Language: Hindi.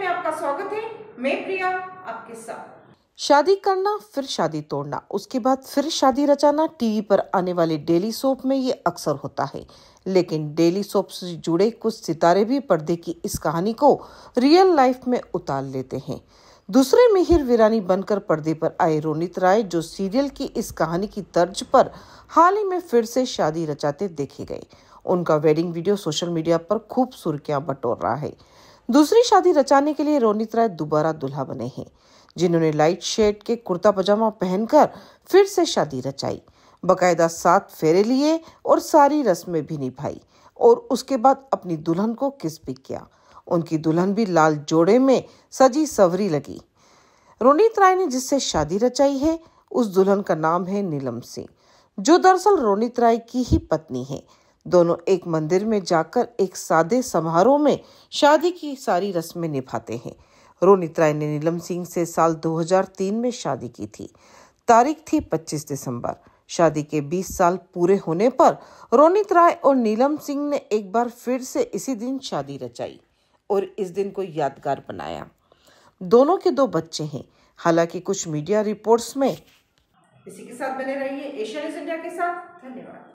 में आपका स्वागत है मैं प्रिया आपके साथ शादी करना फिर शादी तोड़ना उसके बाद फिर शादी रचाना टीवी पर आने वाले डेली सोप में ये अक्सर होता है लेकिन डेली सोप से जुड़े कुछ सितारे भी पर्दे की इस कहानी को रियल लाइफ में उतार लेते हैं दूसरे मिहिर वीरानी बनकर पर्दे पर आए रोनित राय जो सीरियल की इस कहानी की तर्ज पर हाल ही में फिर से शादी रचाते देखे गए उनका वेडिंग वीडियो सोशल मीडिया पर खूब सुर्खियां बटोर रहा है दूसरी शादी रचाने के लिए रोनित राय दोबारा दुल्हा बने हैं जिन्होंने लाइट शेड के कुर्ता पजामा पहनकर फिर से शादी रचाई बकायदा सात फेरे लिए और सारी रस्में भी निभाई और उसके बाद अपनी दुल्हन को किस भी किया उनकी दुल्हन भी लाल जोड़े में सजी सवरी लगी रोनित राय ने जिससे शादी रचाई है उस दुल्हन का नाम है नीलम सिंह जो दरअसल रोनित राय की ही पत्नी है दोनों एक मंदिर में जाकर एक सादे समारोह में शादी की सारी रस्में निभाते हैं रोनित राय ने नीलम सिंह से साल 2003 में शादी की थी तारीख थी 25 दिसंबर शादी के 20 साल पूरे होने पर रोनित राय और नीलम सिंह ने एक बार फिर से इसी दिन शादी रचाई और इस दिन को यादगार बनाया दोनों के दो बच्चे हैं हालांकि कुछ मीडिया रिपोर्ट्स में इसी के साथ बने रहिए न्यूज इंडिया के साथ धन्यवाद